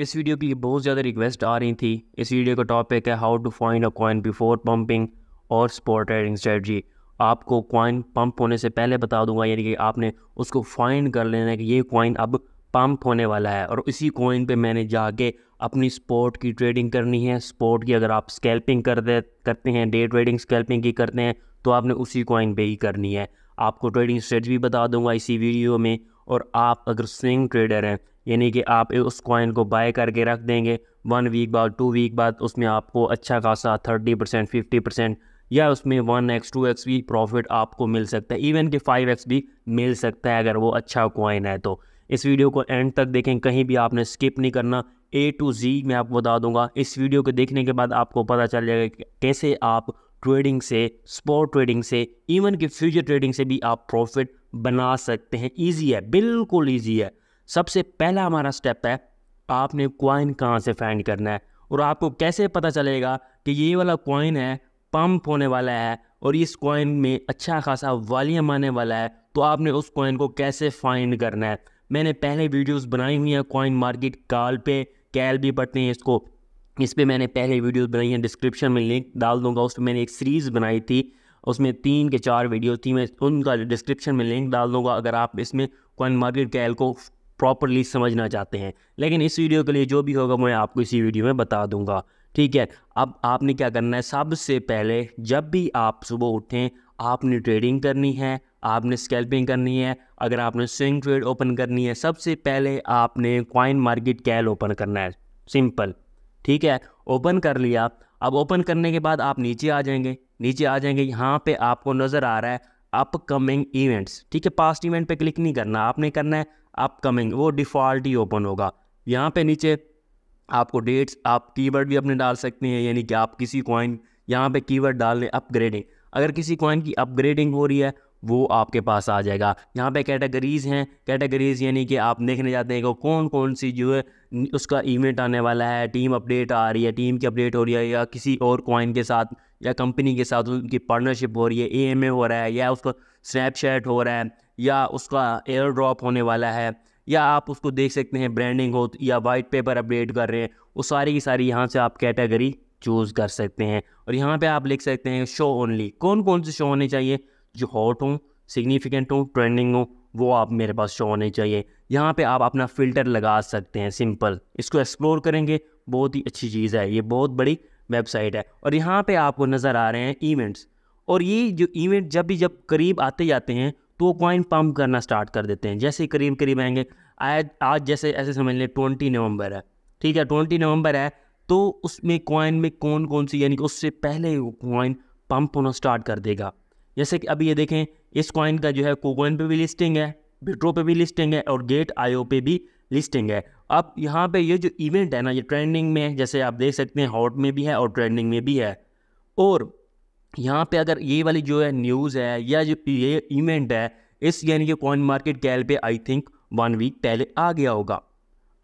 इस वीडियो के लिए बहुत ज़्यादा रिक्वेस्ट आ रही थी इस वीडियो का टॉपिक है how to find a coin before pumping और स्पॉट ट्रेडिंग स्ट्रेटजी आपको कॉइन पंप होने से पहले बता दूंगा यानी कि आपने उसको फाइंड कर लेना है कि ये कॉइन अब पंप होने वाला है और इसी कॉइन पे मैंने जाके अपनी स्पोर्ट की ट्रेडिंग करनी है स्पोर्ट की अगर आप स्कैल्पिंग कर दे करते हैं डे ट्रेडिंग स्कैल्पिंग की करते हैं तो आपने उसी कॉइन पे ही करनी है आपको ट्रेडिंग स्ट्रेटजी भी बता दूंगा इसी वीडियो में और आप अगर स्विंग ट्रेडर हैं यानी कि आप उस कॉइन को बाय करके रख देंगे वन वीक बाद टू वीक बाद उसमें आपको अच्छा खासा थर्टी परसेंट फिफ्टी परसेंट या उसमें वन एक्स टू एक्स भी प्रॉफिट आपको मिल सकता है इवन कि फाइव एक्स भी मिल सकता है अगर वो अच्छा कॉइन है तो इस वीडियो को एंड तक देखें कहीं भी आपने स्किप नहीं करना ए टू जी मैं आपको बता दूंगा इस वीडियो को देखने के बाद आपको पता चल जाएगा कैसे आप ट्रेडिंग से स्पोर्ट ट्रेडिंग से इवन कि फ्यूचर ट्रेडिंग से भी आप प्रॉफिट बना सकते हैं ईजी है बिल्कुल ईजी है सबसे पहला हमारा स्टेप है आपने क्वाइन कहाँ से फाइंड करना है और आपको कैसे पता चलेगा कि ये वाला क्वाइन है पंप होने वाला है और इस कॉइन में अच्छा खासा वॉल्यूम आने वाला है तो आपने उस कॉइन को कैसे फाइंड करना है मैंने पहले वीडियोस बनाई हुई हैं कॉइन मार्केट कॉल पे कैल भी पढ़ते हैं इसको इस पर मैंने पहले वीडियोस बनाई हैं डिस्क्रिप्शन में लिंक डाल दूंगा पर मैंने एक सीरीज़ बनाई थी उसमें तीन के चार वीडियो थी मैं उनका डिस्क्रिप्शन में लिंक डाल दूंगा अगर आप इसमें कॉइन मार्केट कैल को प्रॉपरली समझना चाहते हैं लेकिन इस वीडियो के लिए जो भी होगा मैं आपको इसी वीडियो में बता दूंगा ठीक है अब आपने क्या करना है सबसे पहले जब भी आप सुबह उठें आपने ट्रेडिंग करनी है आपने स्कैल्पिंग करनी है अगर आपने स्विंग ट्रेड ओपन करनी है सबसे पहले आपने क्वाइन मार्केट कैल ओपन करना है सिंपल ठीक है ओपन कर लिया अब ओपन करने के बाद आप नीचे आ जाएंगे नीचे आ जाएंगे यहाँ पे आपको नज़र आ रहा है अपकमिंग इवेंट्स ठीक है पास्ट इवेंट पे क्लिक नहीं करना आपने करना है अपकमिंग वो डिफ़ॉल्ट ही ओपन होगा यहाँ पे नीचे आपको डेट्स आप कीवर्ड भी अपने डाल सकते हैं यानी कि आप किसी कॉइन यहाँ पे कीवर्ड डाल लें अपग्रेडिंग अगर किसी कॉइन की अपग्रेडिंग हो रही है वो आपके पास आ जाएगा यहाँ पे कैटेगरीज हैं कैटेगरीज यानी कि आप देखने जाते हैं कि कौन कौन सी जो है उसका इवेंट आने वाला है टीम अपडेट आ रही है टीम की अपडेट हो रही है या किसी और कॉइन के साथ या कंपनी के साथ उनकी पार्टनरशिप हो रही है ए हो रहा है या उसका स्नैपशैट हो रहा है या उसका एयर ड्रॉप होने वाला है या आप उसको देख सकते हैं ब्रांडिंग हो या वाइट पेपर अपडेट कर रहे हैं वो सारी की सारी यहाँ से आप कैटेगरी चूज़ कर सकते हैं और यहाँ पे आप लिख सकते हैं शो ओनली कौन कौन से शो होने चाहिए जो हॉट हों सिग्निफिकेंट हों ट्रेंडिंग हों वो आप मेरे पास शो होने चाहिए यहाँ पे आप अपना फ़िल्टर लगा सकते हैं सिंपल इसको एक्सप्लोर करेंगे बहुत ही अच्छी चीज़ है ये बहुत बड़ी वेबसाइट है और यहाँ पर आपको नज़र आ रहे हैं इवेंट्स और ये जो इवेंट जब भी जब करीब आते जाते हैं तो वो कॉइन पम्प करना स्टार्ट कर देते हैं जैसे करीब करीब आएंगे आज आज जैसे ऐसे समझ लें ट्वेंटी नवंबर है ठीक है ट्वेंटी नवंबर है तो उसमें कॉइन में कौन कौन सी यानी कि उससे पहले वो कॉइन पम्प होना स्टार्ट कर देगा जैसे कि अभी ये देखें इस कॉइन का जो है कोकोइन पे भी लिस्टिंग है बिट्रो पे भी लिस्टिंग है और गेट आईओ पे भी लिस्टिंग है अब यहाँ पे ये जो इवेंट है ना ये ट्रेंडिंग में है जैसे आप देख सकते हैं हॉट में भी है और ट्रेंडिंग में भी है और यहाँ पे अगर ये वाली जो है न्यूज़ है या जो ये इवेंट है इस यानी कि कॉइन मार्केट कैल पे आई थिंक वन वीक पहले आ गया होगा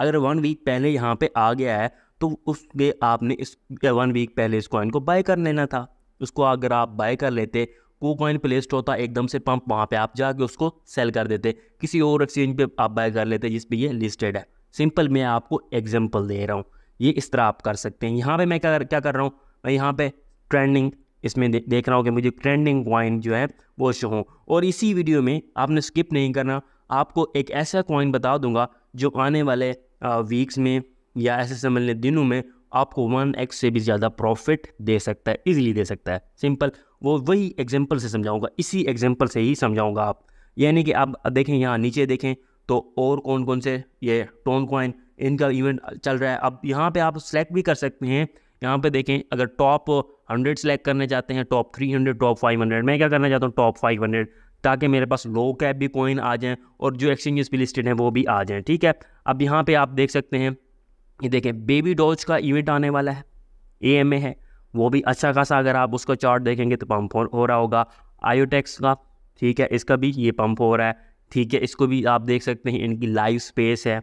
अगर वन वीक पहले यहाँ पे आ गया है तो उसके आपने इस वन वीक पहले इस कॉइन को बाय कर लेना था उसको अगर आप बाय कर लेते को कॉइन प्लेस्ड होता एकदम से पंप वहाँ पे आप जाके उसको सेल कर देते किसी और एक्सचेंज पे आप बाय कर लेते जिस पर ये लिस्टेड है सिंपल मैं आपको एग्जाम्पल दे रहा हूँ ये इस तरह आप कर सकते हैं यहाँ पर मैं क्या क्या कर रहा हूँ मैं यहाँ पर ट्रेंडिंग इसमें दे, देख रहा हूँ कि मुझे ट्रेंडिंग कॉइन जो है वो शो हो और इसी वीडियो में आपने स्किप नहीं करना आपको एक ऐसा कॉइन बता दूंगा जो आने वाले वीक्स में या ऐसे समझ लें दिनों में आपको वन एक्स से भी ज़्यादा प्रॉफिट दे सकता है इजीली दे सकता है सिंपल वो वही एग्जांपल से समझाऊंगा इसी एग्जांपल से ही समझाऊंगा आप यानी कि आप देखें यहाँ नीचे देखें तो और कौन कौन से ये टोन कॉइन इनका इवेंट चल रहा है अब यहाँ पर आप सेलेक्ट भी कर सकते हैं यहाँ पे देखें अगर टॉप हंड्रेड सेलेक्ट करने जाते हैं top three hundred top five hundred मैं क्या करना चाहता हूँ टॉप फाइव हंड्रेड ताकि मेरे पास लो कैप भी कॉइन आ जाएँ और जो एक्सचेंजेस भी लिस्टेड हैं वो भी आ जाएँ ठीक है अब यहाँ पर आप देख सकते हैं ये देखें बेबी डॉज का इवेंट आने वाला है ए एम ए है वो भी अच्छा खासा अगर आप उसका चार्ट देखेंगे तो पम्प हो रहा होगा आयोटेक्स का ठीक है इसका भी ये पम्प हो रहा है ठीक है इसको भी आप देख सकते हैं इनकी लाइव स्पेस है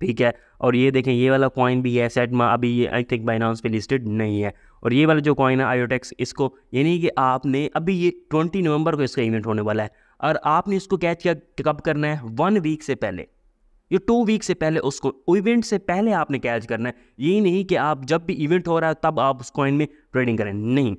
ठीक है और ये देखें ये वाला कॉइन भी है सेटमा अभी ये आई थिंक बाइनांस पे लिस्टेड नहीं है और ये वाला जो कॉइन है आयोटेक्स इसको यानी कि आपने अभी ये ट्वेंटी नवंबर को इसका इवेंट होने वाला है और आपने इसको कैच किया कब करना है वन वीक से पहले ये टू वीक से पहले उसको इवेंट से पहले आपने कैच करना है यही नहीं कि आप जब भी इवेंट हो रहा है तब आप उस कॉइन में ट्रेडिंग करें नहीं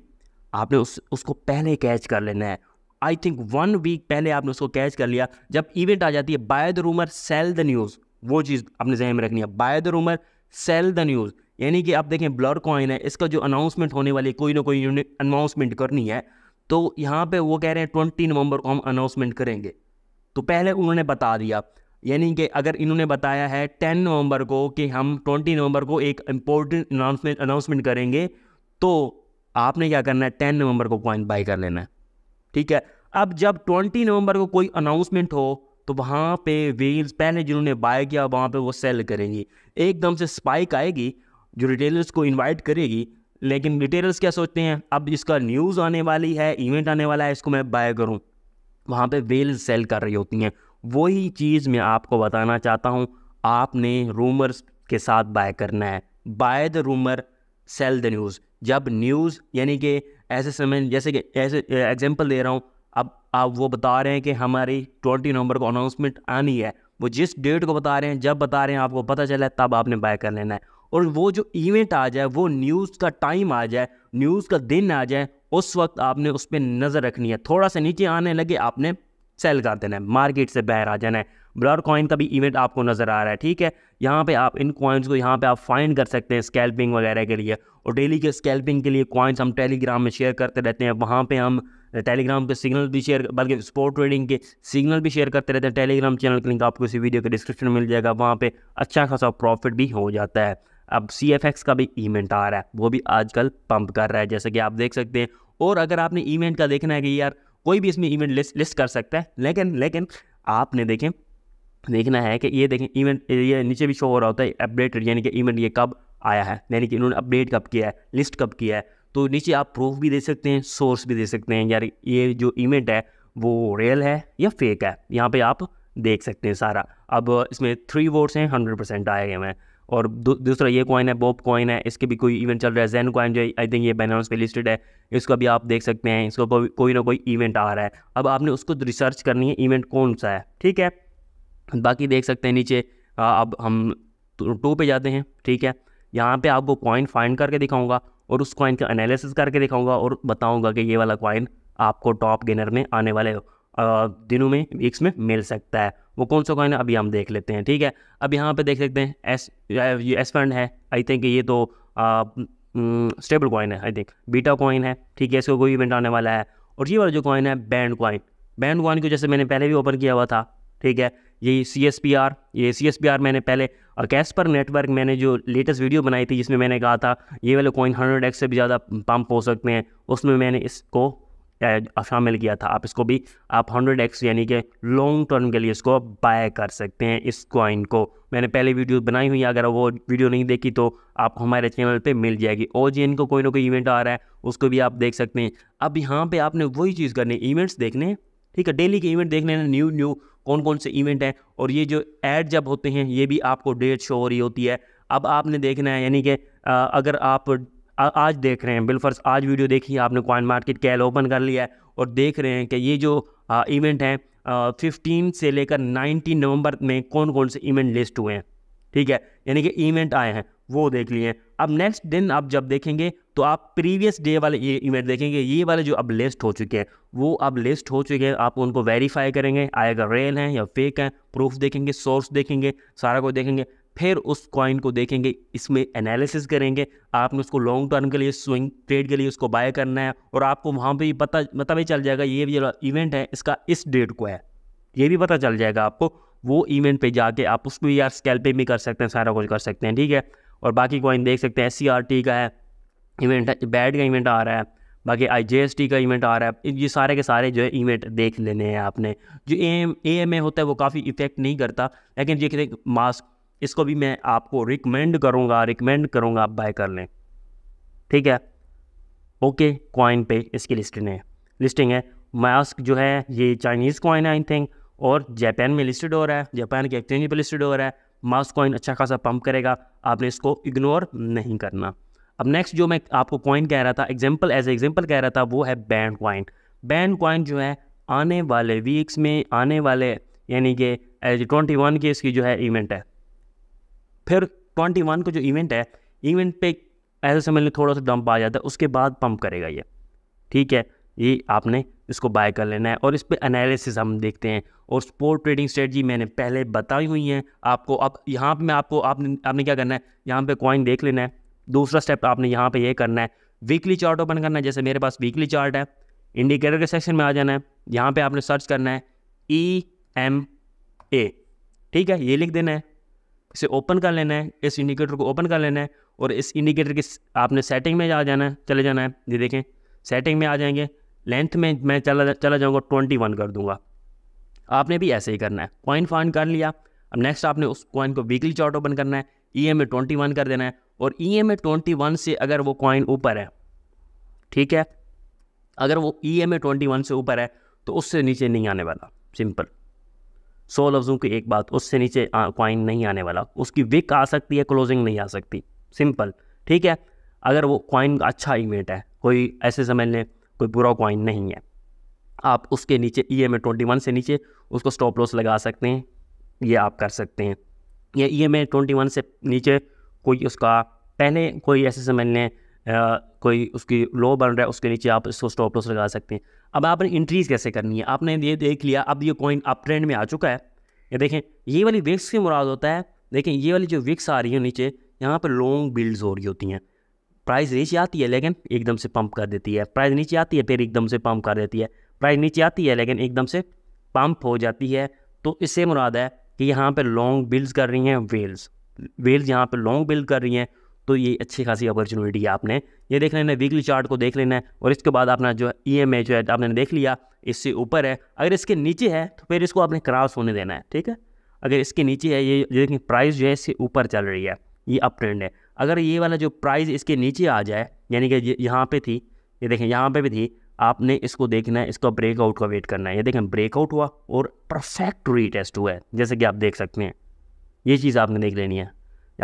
आपने उस उसको पहले कैच कर लेना है आई थिंक वन वीक पहले आपने उसको कैच कर लिया जब इवेंट आ जाती है buy the rumour sell the news वो चीज़ अपने जहन में रखनी है buy the rumour sell the news यानी कि आप देखें ब्लर कॉइन है इसका जो अनाउंसमेंट होने वाली कोई ना कोई अनाउंसमेंट करनी है तो यहाँ पे वो कह रहे हैं ट्वेंटी नवंबर को हम अनाउंसमेंट करेंगे तो पहले उन्होंने बता दिया यानी कि अगर इन्होंने बताया है टेन नवंबर को कि हम ट्वेंटी नवंबर को एक इम्पोर्टेंट अनाउंसमेंट अनाउंसमेंट करेंगे तो आपने क्या करना है टेन नवंबर को कॉइन बाई कर लेना है ठीक है अब जब ट्वेंटी नवंबर को कोई अनाउंसमेंट हो तो वहाँ पे वेल्स पहले जिन्होंने बाय किया वहाँ पे वो सेल करेंगी एकदम से स्पाइक आएगी जो रिटेलर्स को इनवाइट करेगी लेकिन रिटेलर्स क्या सोचते हैं अब इसका न्यूज़ आने वाली है इवेंट आने वाला है इसको मैं बाय करूँ वहाँ पे वेल्स सेल कर रही होती हैं वही चीज़ मैं आपको बताना चाहता हूँ आपने रूमर्स के साथ बाय करना है buy the rumour sell the news जब न्यूज़ यानी कि ऐसे समय जैसे कि ऐसे एग्जाम्पल दे रहा हूँ अब आप वो बता रहे हैं कि हमारी ट्वेंटी नवंबर को अनाउंसमेंट आनी है वो जिस डेट को बता रहे हैं जब बता रहे हैं आपको पता चला है तब आपने बाय कर लेना है और वो जो इवेंट आ जाए वो न्यूज़ का टाइम आ जाए न्यूज़ का दिन आ जाए उस वक्त आपने उस पर नज़र रखनी है थोड़ा सा नीचे आने लगे आपने सेल कर देना है मार्केट से बाहर आ जाना है ब्रॉड कॉइन का भी इवेंट आपको नज़र आ रहा है ठीक है यहाँ पे आप इन कॉइन्स को यहाँ पे आप फाइंड कर सकते हैं स्कैल्पिंग वगैरह के लिए और डेली के स्कैल्पिंग के लिए कॉइन्स हम टेलीग्राम में शेयर करते रहते हैं वहाँ पे हम टेलीग्राम के सिग्नल भी शेयर बल्कि स्पोर्ट ट्रेडिंग के सिग्नल भी शेयर करते रहते हैं टेलीग्राम चैनल के लिंक आपको इसी वीडियो के डिस्क्रिप्शन में मिल जाएगा वहाँ पर अच्छा खासा प्रॉफिट भी हो जाता है अब सी एफ एक्स का भी इवेंट आ रहा है वो भी आजकल पंप कर रहा है जैसे कि आप देख सकते हैं और अगर आपने इवेंट का देखना है कि यार कोई भी इसमें इवेंट लिस्ट लिस्ट कर सकता है लेकिन लेकिन आपने देखें देखना है कि ये देखें इवेंट ये नीचे भी शो हो रहा होता है अपडेट यानी कि इवेंट ये कब आया है यानी कि इन्होंने अपडेट कब किया है लिस्ट कब किया है तो नीचे आप प्रूफ भी दे सकते हैं सोर्स भी दे सकते हैं यार ये जो इवेंट है वो रियल है या फेक है यहाँ पे आप देख सकते हैं सारा अब इसमें थ्री वोट्स हैं हंड्रेड परसेंट आए गए हैं और दूसरा ये कॉइन है बॉप कॉइन है इसके भी कोई इवेंट चल रहा है जैन कॉइन जो आई थिंक ये बैनर्स पे लिस्टेड है इसका भी आप देख सकते हैं इसको कोई, कोई ना कोई इवेंट आ रहा है अब आपने उसको रिसर्च करनी है इवेंट कौन सा है ठीक है बाकी देख सकते हैं नीचे अब हम टू पे जाते हैं ठीक है यहाँ पे आपको कॉइन फाइंड करके दिखाऊंगा और उस कॉइन का एनालिसिस करके दिखाऊंगा और बताऊंगा कि ये वाला कॉइन आपको टॉप गेनर में आने वाले दिनों में वीक्स में मिल सकता है वो कौन सा कॉइन है अभी हम देख लेते हैं ठीक है अब यहाँ पे देख सकते हैं एस ये एस फंड है आई थिंक ये तो स्टेबल कॉइन है आई थिंक बीटा कॉइन है ठीक है इसको कोई इवेंट आने वाला है और ये वाला जो कॉइन है बैंड कॉइन बैंड कॉइन को जैसे मैंने पहले भी ओपन किया हुआ था ठीक है ये सी एस पी आर ये सी एस पी आर मैंने पहले कैस्पर नेटवर्क मैंने जो लेटेस्ट वीडियो बनाई थी जिसमें मैंने कहा था ये वाले कॉइन हंड्रेड एक्स से भी ज़्यादा पंप हो सकते हैं उसमें मैंने इसको शामिल किया था आप इसको भी आप हंड्रेड एक्स यानी कि लॉन्ग टर्म के लिए इसको बाय कर सकते हैं इस कॉइन को मैंने पहले वीडियो बनाई हुई है अगर वो वीडियो नहीं देखी तो आप हमारे चैनल पे मिल जाएगी ओ को कोई ना कोई इवेंट आ रहा है उसको भी आप देख सकते हैं अब यहाँ पे आपने वही चीज़ करनी इवेंट्स देखने ठीक है डेली के इवेंट देखने न्यू न्यू कौन कौन से इवेंट हैं और ये जो ऐड जब होते हैं ये भी आपको डेट शो हो रही होती है अब आपने देखना है यानी कि अगर आप आ, आज देख रहे हैं बिलफर्स आज वीडियो देखी आपने कॉइन मार्केट कैल ओपन कर लिया है और देख रहे हैं कि ये जो आ, इवेंट हैं फिफ्टीन से लेकर नाइनटीन नवंबर में कौन कौन से इवेंट लिस्ट हुए हैं ठीक है यानी कि इवेंट आए हैं वो देख लिए अब नेक्स्ट दिन आप जब देखेंगे तो आप प्रीवियस डे वाले ये इवेंट देखेंगे ये वाले जो अब लिस्ट हो चुके हैं वो अब लिस्ट हो चुके हैं आप उनको वेरीफाई करेंगे आएगा रेल हैं या फेक हैं प्रूफ देखेंगे सोर्स देखेंगे सारा कुछ देखेंगे फिर उस कॉइन को देखेंगे इसमें एनालिसिस करेंगे आपने उसको लॉन्ग टर्म के लिए स्विंग ट्रेड के लिए उसको बाय करना है और आपको वहाँ पर पता पता मतलब भी चल जाएगा ये जो इवेंट है इसका इस डेट को है ये भी पता चल जाएगा आपको वो इवेंट पे जाके आप उसको भी यार स्कैल्पिंग भी कर सकते हैं सारा कुछ कर सकते हैं ठीक है और बाकी कॉइन देख सकते हैं एस का है इवेंट बैड का इवेंट आ रहा है बाकी आई का इवेंट आ रहा है ये सारे के सारे जो है इवेंट देख लेने हैं आपने जो ए एम ए होता है वो काफ़ी इफेक्ट नहीं करता लेकिन ये कहते मास्क इसको भी मैं आपको रिकमेंड करूँगा रिकमेंड करूँगा आप बाय कर लें ठीक है ओके कॉइन पे इसकी लिस्टिंग है लिस्टिंग है मास्क जो है ये चाइनीज़ कॉइन है आई थिंक और जापान में लिस्टेड हो रहा है जापान के एक्सचेंज पर लिस्टेड हो रहा है माउस कॉइन अच्छा खासा पंप करेगा आपने इसको इग्नोर नहीं करना अब नेक्स्ट जो मैं आपको कॉइन कह रहा था एग्जाम्पल एज एग्जाम्पल कह रहा था वो है बैंड कॉइन बैंड कॉइन जो है आने वाले वीक्स में आने वाले यानी कि एज ट्वेंटी वन की इसकी जो है इवेंट है फिर ट्वेंटी वन का जो इवेंट है इवेंट पे ऐसे समझ लो थोड़ा सा डंप आ जाता है उसके बाद पंप करेगा ये ठीक है ये आपने इसको बाय कर लेना है और इस पर एनालिसिस हम देखते हैं और स्पोर्ट ट्रेडिंग स्ट्रेटजी मैंने पहले बताई हुई हैं आपको अब यहाँ पे मैं आपको आपने आपने क्या करना है यहाँ पे कॉइन देख लेना है दूसरा स्टेप आपने यहाँ पे ये यह करना है वीकली चार्ट ओपन करना है जैसे मेरे पास वीकली चार्ट है इंडिकेटर के सेक्शन में आ जाना है यहाँ पर आपने सर्च करना है ई एम ए ठीक है ये लिख देना है इसे ओपन कर लेना है इस इंडिकेटर को ओपन कर लेना है और इस इंडिकेटर की आपने सेटिंग में आ जा जाना है चले जाना है ये देखें सेटिंग में आ जाएंगे लेंथ में मैं चला चला जाऊँगा ट्वेंटी वन कर दूंगा आपने भी ऐसे ही करना है कॉइन फाइंड कर लिया अब नेक्स्ट आपने उस कॉइन को वीकली चार्ट ओपन करना है E M A twenty one कर देना है और E M A twenty one से अगर वो कॉइन ऊपर है ठीक है अगर वो E M A twenty one से ऊपर है तो उससे नीचे नहीं आने वाला सिंपल सौ लफ्ज़ों की एक बात उससे नीचे कॉइन नहीं आने वाला उसकी विक आ सकती है क्लोजिंग नहीं आ सकती सिंपल ठीक है अगर वो कॉइन अच्छा इवेंट है कोई ऐसे समझ लें कोई बुरा कॉइन नहीं है आप उसके नीचे E M A twenty one से नीचे उसको स्टॉप लॉस लगा सकते हैं ये आप कर सकते हैं या E M A twenty one से नीचे कोई उसका पहले कोई ऐसे समय लें कोई उसकी लो बन रहा है उसके नीचे आप इसको स्टॉप लॉस लगा सकते हैं अब आपने इंट्रीज कैसे करनी है आपने ये देख लिया अब ये कॉइन अप ट्रेंड में आ चुका है ये देखें ये वाली विक्स की मुराद होता है देखें ये वाली जो विक्स आ रही है नीचे यहाँ पर लॉन्ग बिल्ड्स हो रही होती हैं प्राइस नीचे आती है लेकिन एकदम से पंप कर देती है प्राइस नीचे आती है फिर एकदम से पंप कर देती है प्राइस नीचे आती है लेकिन एकदम से पंप हो जाती है तो इससे मुराद है कि यहाँ पर लॉन्ग बिल्स कर रही हैं वेल्स वेल्स यहाँ पर लॉन्ग बिल्ड कर रही हैं तो ये अच्छी खासी अपॉर्चुनिटी है आपने ये देख लेना है वीकली चार्ट को देख लेना है और इसके बाद अपना जो ई एम जो है आपने देख लिया इससे ऊपर है अगर इसके नीचे है तो फिर इसको आपने क्रॉस होने देना है ठीक है अगर इसके नीचे है ये देखिए प्राइस जो है इससे ऊपर चल रही है ये अप ट्रेंड है अगर ये वाला जो प्राइस इसके नीचे आ जाए यानी कि यहाँ पे थी ये देखें यहाँ पे भी थी आपने इसको देखना है इसका ब्रेकआउट का वेट करना है ये देखें ब्रेकआउट हुआ और परफेक्ट रीटेस्ट हुआ है जैसे कि आप देख सकते हैं ये चीज़ आपने देख लेनी है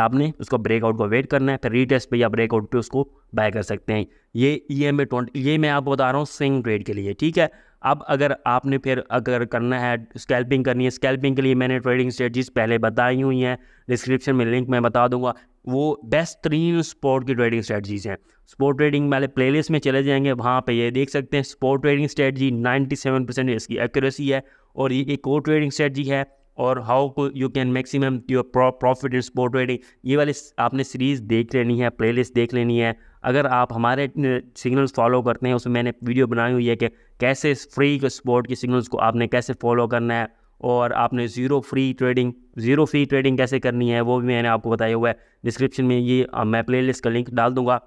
आपने उसको ब्रेकआउट का वेट करना है फिर रीटेस्ट पे या ब्रेकआउट पे उसको बाय कर सकते हैं ये ई एम ये मैं आपको बता रहा हूँ सिंग ट्रेड के लिए ठीक है अब अगर आपने फिर अगर करना है स्कैल्पिंग करनी है स्कैल्पिंग के लिए मैंने ट्रेडिंग स्ट्रेटजीज पहले बताई हुई हैं डिस्क्रिप्शन में लिंक मैं बता दूंगा वो बेस्ट तरीन स्पोर्ट की ट्रेडिंग स्ट्रेटजीज़ हैं स्पोर्ट ट्रेडिंग वाले प्लेलिस्ट में चले जाएंगे वहाँ पे ये देख सकते हैं स्पोर्ट ट्रेडिंग स्ट्रेटजी 97 परसेंट इसकी एक्यूरेसी है और ये एक और ट्रेडिंग स्ट्रेटजी है और how you can maximum your profit in sport trading ये वाली आपने सीरीज़ देख लेनी है लिस्ट देख लेनी है अगर आप हमारे सिग्नल्स फॉलो करते हैं उसमें मैंने वीडियो बनाई हुई है कि कैसे फ्री स्पोर्ट के सिग्नल्स को आपने कैसे फॉलो करना है और आपने zero free trading zero free trading कैसे करनी है वो भी मैंने आपको बताया हुआ है डिस्क्रिप्शन में ये मैं प्ले का लिंक डाल दूंगा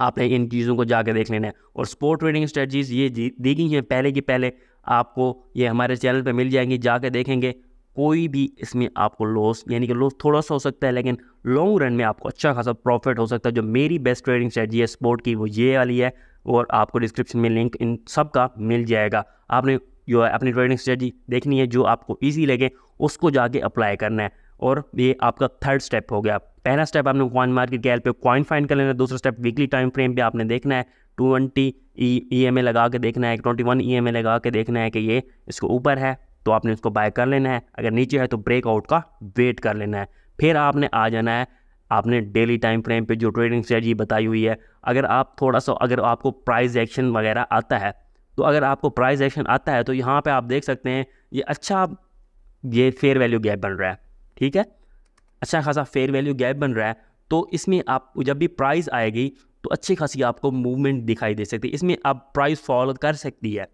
आपने इन चीज़ों को जाके देख लेना है और स्पोर्ट ट्रेडिंग स्ट्रेटजीज़ ये दी गई हैं पहले की पहले आपको ये हमारे चैनल पे मिल जाएंगी जाके देखेंगे कोई भी इसमें आपको लॉस यानी कि लॉस थोड़ा सा हो सकता है लेकिन लॉन्ग रन में आपको अच्छा खासा प्रॉफिट हो सकता है जो मेरी बेस्ट ट्रेडिंग स्ट्रेटजी है स्पोर्ट की वो ये वाली है और आपको डिस्क्रिप्शन में लिंक इन सब का मिल जाएगा आपने जो है अपनी ट्रेडिंग स्ट्रेटी देखनी है जो आपको ईजी लगे उसको जाके अप्लाई करना है और ये आपका थर्ड स्टेप हो गया पहला स्टेप आपने कॉइन मार्केट गैल पे कॉइन फाइंड कर लेना है दूसरा स्टेप वीकली टाइम फ्रेम पे आपने देखना है ट्वेंटी ई एम ए लगा के देखना है twenty one E M A लगा के देखना है कि ये इसको ऊपर है तो आपने इसको बाय कर लेना है अगर नीचे है तो ब्रेकआउट का वेट कर लेना है फिर आपने आ जाना है आपने डेली टाइम फ्रेम पे जो ट्रेडिंग स्ट्रेटी बताई हुई है अगर आप थोड़ा सा अगर आपको प्राइस एक्शन वगैरह आता है तो अगर आपको प्राइस एक्शन आता है तो यहाँ पे आप देख सकते हैं ये अच्छा ये फेयर वैल्यू गैप बन रहा है ठीक है अच्छा खासा फेयर वैल्यू गैप बन रहा है तो इसमें आप जब भी प्राइस आएगी तो अच्छी खासी आपको मूवमेंट दिखाई दे सकती है इसमें आप प्राइस फॉलो कर सकती है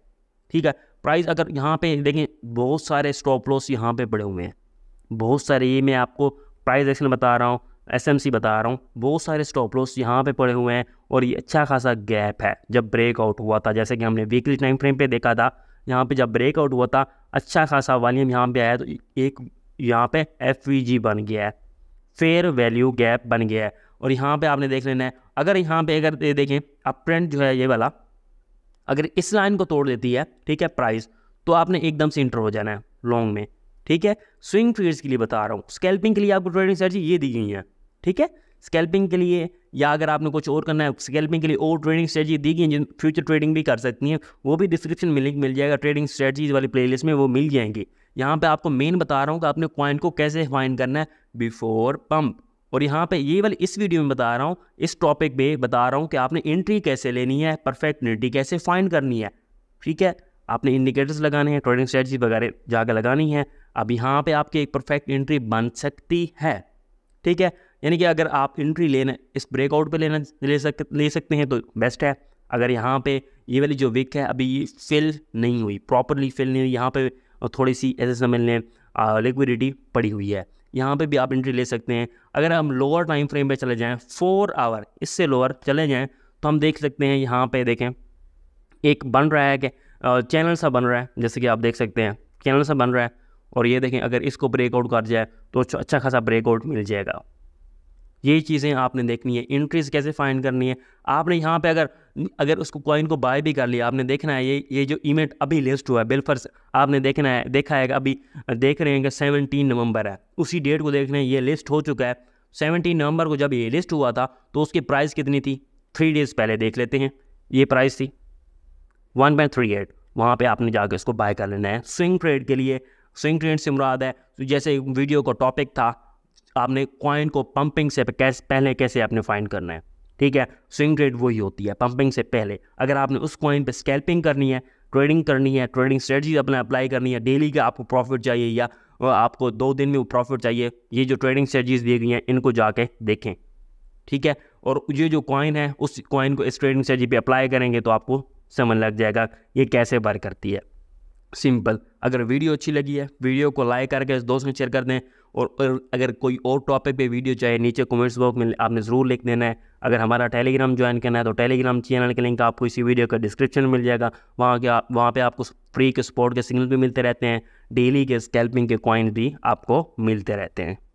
ठीक है प्राइस अगर यहाँ पे देखें बहुत सारे स्टॉप लॉस यहाँ पे पड़े हुए हैं बहुत सारे ये मैं आपको प्राइस एक्शन बता रहा हूँ सी बता रहा हूँ बहुत सारे स्टॉप लॉस यहाँ पे पड़े हुए हैं और ये अच्छा खासा गैप है जब ब्रेकआउट हुआ था जैसे कि हमने वीकली टाइम फ्रेम पे देखा था यहाँ पे जब ब्रेकआउट हुआ था अच्छा खासा वॉल्यूम यहाँ पे आया तो एक यहाँ पे एफ बन गया है फेयर वैल्यू गैप बन गया है और यहाँ पे आपने देख लेना है अगर यहाँ पे अगर ये देखें अप ट्रेंड जो है ये वाला अगर इस लाइन को तोड़ देती है ठीक है प्राइस तो आपने एकदम से इंटर हो जाना है लॉन्ग में ठीक है स्विंग फीड्स के लिए बता रहा हूँ स्कैल्पिंग के लिए आपको ट्रेडिंग स्ट्रेटी ये दी गई है ठीक है स्केल्पिंग के लिए या अगर आपने कुछ और करना है स्केल्पिंग के लिए और ट्रेडिंग स्ट्रेटजी दी गई जिन फ्यूचर ट्रेडिंग भी कर सकती हैं वो भी डिस्क्रिप्शन में लिंक मिल जाएगा ट्रेडिंग स्ट्रेटजीज वाली प्लेलिस्ट में वो मिल जाएंगी यहाँ पे आपको मेन बता रहा हूँ कि आपने क्वाइन को कैसे फाइन करना है बिफोर पम्प और यहाँ पे ये वाले इस वीडियो में बता रहा हूँ इस टॉपिक पे बता रहा हूँ कि आपने एंट्री कैसे लेनी है परफेक्ट एंट्री कैसे फाइन करनी है ठीक है आपने इंडिकेटर्स लगाने हैं ट्रेडिंग स्ट्रेटजी वगैरह जाकर लगानी है अब यहाँ पे आपकी एक परफेक्ट एंट्री बन सकती है ठीक है यानी कि अगर आप इंट्री लेना इस ब्रेकआउट पे लेना ले सक ले सकते हैं तो बेस्ट है अगर यहाँ पे ये वाली जो विक है अभी ये फिल नहीं हुई प्रॉपरली फिल नहीं हुई यहाँ पे थोड़ी सी ऐसे समझ लें लिक्विडिटी पड़ी हुई है यहाँ पे भी आप इंट्री ले सकते हैं अगर हम लोअर टाइम फ्रेम पे चले जाएँ फोर आवर इससे लोअर चले जाएँ तो हम देख सकते हैं यहाँ पर देखें एक बन रहा है कि चैनल सा बन रहा है जैसे कि आप देख सकते हैं चैनल सा बन रहा है और ये देखें अगर इसको ब्रेकआउट कर जाए तो अच्छा खासा ब्रेकआउट मिल जाएगा ये चीज़ें आपने देखनी है इंट्रीज कैसे फाइंड करनी है आपने यहाँ पे अगर अगर उसको कॉइन को बाय भी कर लिया आपने देखना है ये ये जो इवेंट अभी लिस्ट हुआ है बिलफर्स आपने देखना है देखा है अभी देख रहे हैं कि सेवनटीन नवंबर है उसी डेट को देख रहे हैं ये लिस्ट हो चुका है सेवनटीन नवंबर को जब ये लिस्ट हुआ था तो उसकी प्राइस कितनी थी थ्री डेज़ पहले देख लेते हैं ये प्राइस थी वन पॉइंट थ्री एट वहाँ पर आपने जाकर इसको बाय कर लेना है स्विंग ट्रेड के लिए स्विंग ट्रेड से मुराद है तो जैसे वीडियो का टॉपिक था आपने कॉइन को पंपिंग से कैसे पहले कैसे आपने फाइंड करना है ठीक है स्विंग ट्रेड वही होती है पंपिंग से पहले अगर आपने उस कॉइन पे स्कैल्पिंग करनी है ट्रेडिंग करनी है ट्रेडिंग स्ट्रेटजी अपने अप्लाई करनी है डेली का आपको प्रॉफिट चाहिए या आपको दो दिन में प्रॉफिट चाहिए ये जो ट्रेडिंग स्ट्रेटजीज दी गई हैं इनको जाके देखें ठीक है और ये जो कॉइन है उस कॉइन को इस ट्रेडिंग स्ट्रेटजी पे अप्लाई करेंगे तो आपको समझ लग जाएगा ये कैसे वर्क करती है सिंपल अगर वीडियो अच्छी लगी है वीडियो को लाइक करके दोस्त में शेयर कर दें और अगर कोई और टॉपिक पे वीडियो चाहे नीचे कमेंट्स बॉक्स में आपने ज़रूर लिख देना है अगर हमारा टेलीग्राम ज्वाइन करना है तो टेलीग्राम चैनल के लिंक आपको इसी वीडियो का डिस्क्रिप्शन मिल जाएगा वहाँ के आप वहाँ पर आपको फ्री के स्पोर्ट के सिग्नल भी मिलते रहते हैं डेली के स्कैल्पिंग के कॉइन भी आपको मिलते रहते हैं